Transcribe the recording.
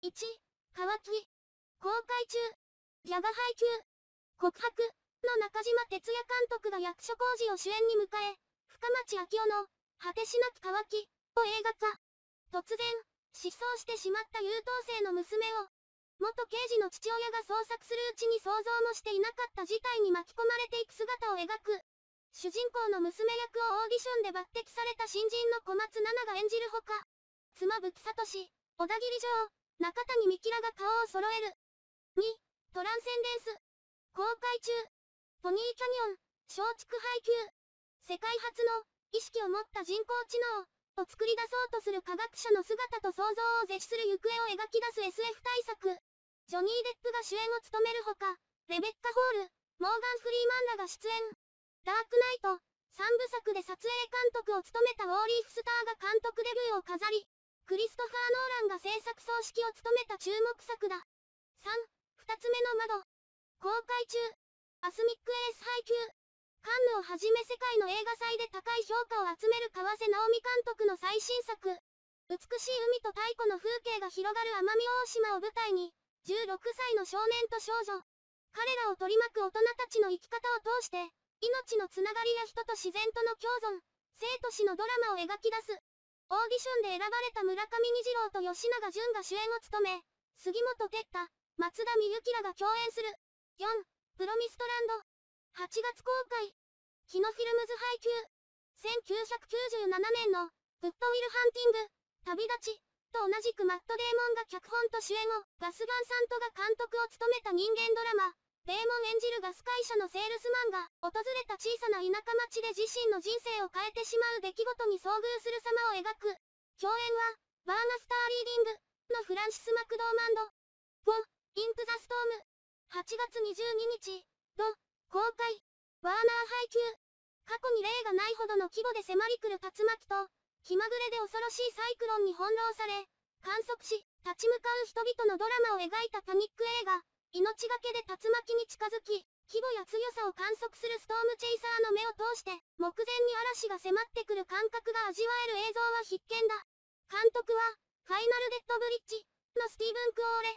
1、乾き。公開中。ギャガ配給。告白の中島哲也監督が役所工事を主演に迎え、深町明夫の果てしなき乾きを映画化。突然、失踪してしまった優等生の娘を、元刑事の父親が捜索するうちに想像もしていなかった事態に巻き込まれていく姿を描く。主人公の娘役をオーディションで抜擢された新人の小松菜奈が演じるほか、妻夫木聡、小田切城、中谷美希らが顔を揃える。2、トランセンデンス。公開中。ポニーキャニオン、松竹配給。世界初の、意識を持った人工知能を作り出そうとする科学者の姿と想像を絶する行方を描き出す SF 大作。ジョニー・デップが主演を務めるほか、レベッカ・ホール、モーガン・フリーマンらが出演。ダークナイト、3部作で撮影監督を務めたウォーリー・フスターが監督デビューを飾り、クリストファー・ノーランが制作総指揮を務めた注目作だ。3、2つ目の窓。公開中。アスミックエース配給。カンヌをはじめ世界の映画祭で高い評価を集める川瀬直美監督の最新作。美しい海と太古の風景が広がる奄美大島を舞台に、16歳の少年と少女。彼らを取り巻く大人たちの生き方を通して、命のつながりや人と自然との共存、生と死のドラマを描き出す。オーディションで選ばれた村上虹郎と吉永淳が主演を務め、杉本哲太、松田美幸らが共演する。4、プロミストランド。8月公開。キノフィルムズ配給。1997年の、グッドウィルハンティング、旅立ち、と同じくマット・デーモンが脚本と主演を、ガス・ガンサントが監督を務めた人間ドラマ、デーモン演じるガス会社のセールスマンが、訪れた小さな田舎町で自身の人生を変えてしまう出来事に遭遇する様を描く。共演は、バーナスターリーディングのフランシス・マクドーマンド。5、インク・ザ・ストーム。8月22日、ド、公開。バーナー配給。過去に例がないほどの規模で迫り来る竜巻と、気まぐれで恐ろしいサイクロンに翻弄され、観測し、立ち向かう人々のドラマを描いたパニック映画。命がけで竜巻に近づき、規模や強さを観測するストームチェイサーの目を通して、目前に嵐が迫ってくる感覚が味わえる映像は必見だ。監督は、ファイナルデッドブリッジのスティーブン・クオーレ。